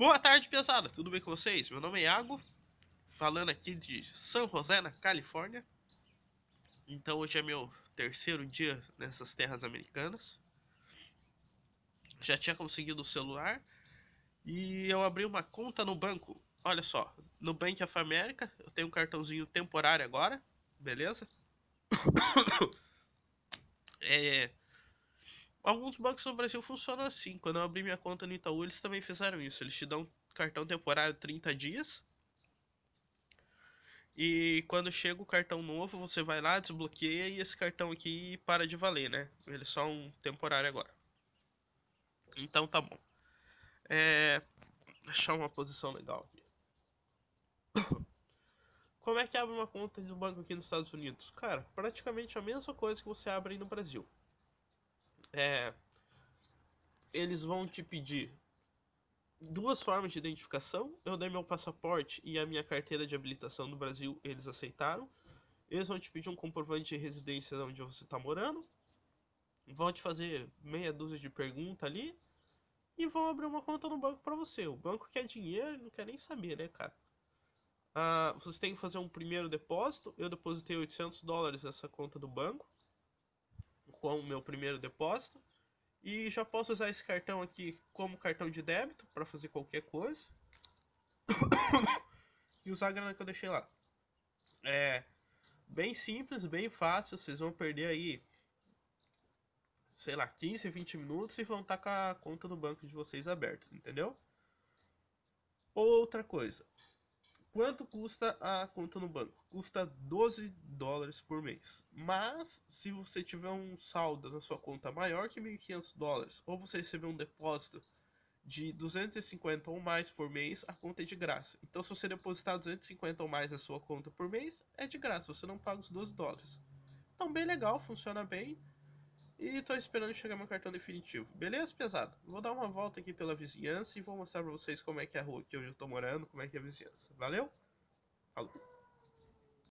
Boa tarde, pesada. Tudo bem com vocês? Meu nome é Iago, falando aqui de San José, na Califórnia. Então hoje é meu terceiro dia nessas terras americanas. Já tinha conseguido o celular e eu abri uma conta no banco. Olha só, no Bank of America, eu tenho um cartãozinho temporário agora, beleza? é, Alguns bancos no Brasil funcionam assim. Quando eu abri minha conta no Itaú, eles também fizeram isso. Eles te dão cartão temporário 30 dias. E quando chega o cartão novo, você vai lá, desbloqueia e esse cartão aqui para de valer, né? Ele é só um temporário agora. Então tá bom. É... Achar uma posição legal aqui. Como é que abre uma conta no banco aqui nos Estados Unidos? Cara, praticamente a mesma coisa que você abre aí no Brasil é, eles vão te pedir duas formas de identificação. Eu dei meu passaporte e a minha carteira de habilitação do Brasil, eles aceitaram. Eles vão te pedir um comprovante de residência de onde você está morando. Vão te fazer meia dúzia de perguntas ali. E vão abrir uma conta no banco para você. O banco quer dinheiro, não quer nem saber, né, cara? Ah, você tem que fazer um primeiro depósito. Eu depositei 800 dólares nessa conta do banco com o meu primeiro depósito. E já posso usar esse cartão aqui como cartão de débito para fazer qualquer coisa. e usar a grana que eu deixei lá. É bem simples, bem fácil. Vocês vão perder aí, sei lá, 15, 20 minutos e vão estar com a conta do banco de vocês aberta, entendeu? Outra coisa, Quanto custa a conta no banco? Custa 12 dólares por mês. Mas se você tiver um saldo na sua conta maior que 1.500 dólares, ou você receber um depósito de 250 ou mais por mês, a conta é de graça. Então se você depositar 250 ou mais na sua conta por mês, é de graça, você não paga os 12 dólares. Então bem legal, funciona bem. E tô esperando chegar meu cartão definitivo. Beleza, pesado? Vou dar uma volta aqui pela vizinhança e vou mostrar pra vocês como é que é a rua que eu tô morando, como é que é a vizinhança. Valeu? Falou.